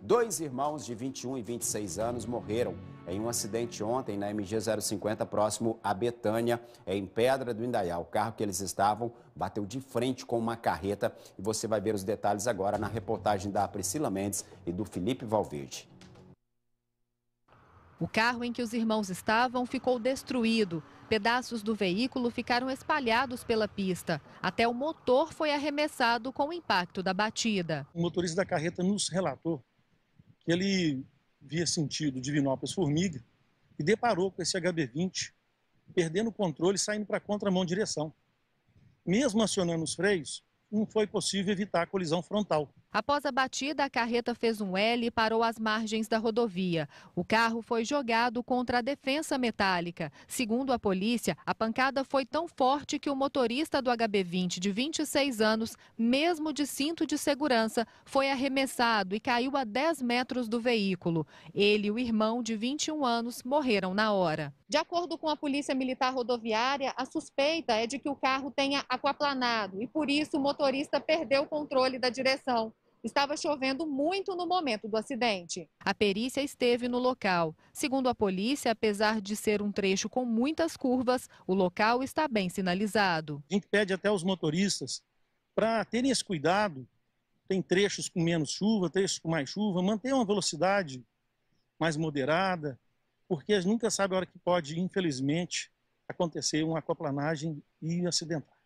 Dois irmãos de 21 e 26 anos morreram em um acidente ontem na MG 050 próximo a Betânia, em Pedra do Indaiá. O carro que eles estavam bateu de frente com uma carreta e você vai ver os detalhes agora na reportagem da Priscila Mendes e do Felipe Valverde. O carro em que os irmãos estavam ficou destruído. Pedaços do veículo ficaram espalhados pela pista. Até o motor foi arremessado com o impacto da batida. O motorista da carreta nos relatou ele via sentido Divinópolis Formiga e deparou com esse HB20, perdendo o controle e saindo para a contramão direção. Mesmo acionando os freios, não foi possível evitar a colisão frontal. Após a batida, a carreta fez um L e parou às margens da rodovia. O carro foi jogado contra a defensa metálica. Segundo a polícia, a pancada foi tão forte que o motorista do HB20, de 26 anos, mesmo de cinto de segurança, foi arremessado e caiu a 10 metros do veículo. Ele e o irmão, de 21 anos, morreram na hora. De acordo com a Polícia Militar Rodoviária, a suspeita é de que o carro tenha aquaplanado e, por isso, o motorista perdeu o controle da direção. Estava chovendo muito no momento do acidente. A perícia esteve no local. Segundo a polícia, apesar de ser um trecho com muitas curvas, o local está bem sinalizado. A gente pede até aos motoristas para terem esse cuidado. Tem trechos com menos chuva, trechos com mais chuva. Manter uma velocidade mais moderada, porque a gente nunca sabe a hora que pode, infelizmente, acontecer uma acoplanagem e acidentar.